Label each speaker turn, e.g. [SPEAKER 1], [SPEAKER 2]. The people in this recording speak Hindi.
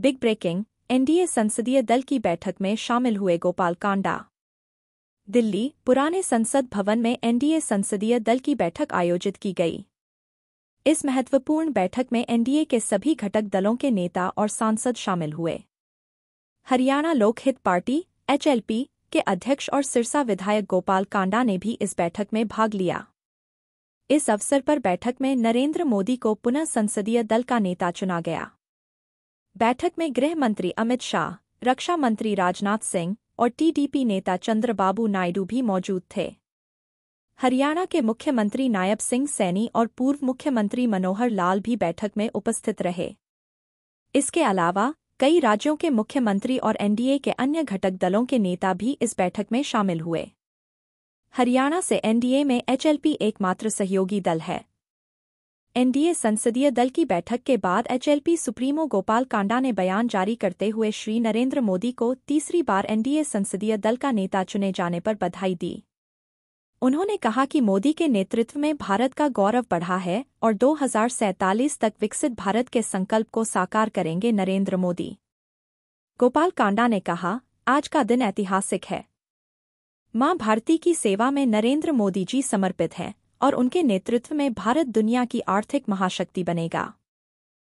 [SPEAKER 1] बिग ब्रेकिंग एनडीए संसदीय दल की बैठक में शामिल हुए गोपाल कांडा दिल्ली पुराने संसद भवन में एनडीए संसदीय दल की बैठक आयोजित की गई इस महत्वपूर्ण बैठक में एनडीए के सभी घटक दलों के नेता और सांसद शामिल हुए हरियाणा लोकहित पार्टी एचएलपी के अध्यक्ष और सिरसा विधायक गोपाल कांडा ने भी इस बैठक में भाग लिया इस अवसर पर बैठक में नरेंद्र मोदी को पुनः संसदीय दल का नेता चुना गया बैठक में गृह मंत्री अमित शाह रक्षा मंत्री राजनाथ सिंह और टीडीपी नेता चंद्रबाबू नायडू भी मौजूद थे हरियाणा के मुख्यमंत्री नायब सिंह सैनी और पूर्व मुख्यमंत्री मनोहर लाल भी बैठक में उपस्थित रहे इसके अलावा कई राज्यों के मुख्यमंत्री और एनडीए के अन्य घटक दलों के नेता भी इस बैठक में शामिल हुए हरियाणा से एनडीए में एचएलपी एकमात्र सहयोगी दल है एनडीए संसदीय दल की बैठक के बाद एचएलपी सुप्रीमो गोपाल कांडा ने बयान जारी करते हुए श्री नरेंद्र मोदी को तीसरी बार एनडीए संसदीय दल का नेता चुने जाने पर बधाई दी उन्होंने कहा कि मोदी के नेतृत्व में भारत का गौरव बढ़ा है और दो तक विकसित भारत के संकल्प को साकार करेंगे नरेंद्र मोदी गोपाल कांडा ने कहा आज का दिन ऐतिहासिक है मां भारती की सेवा में नरेंद्र मोदी जी समर्पित हैं और उनके नेतृत्व में भारत दुनिया की आर्थिक महाशक्ति बनेगा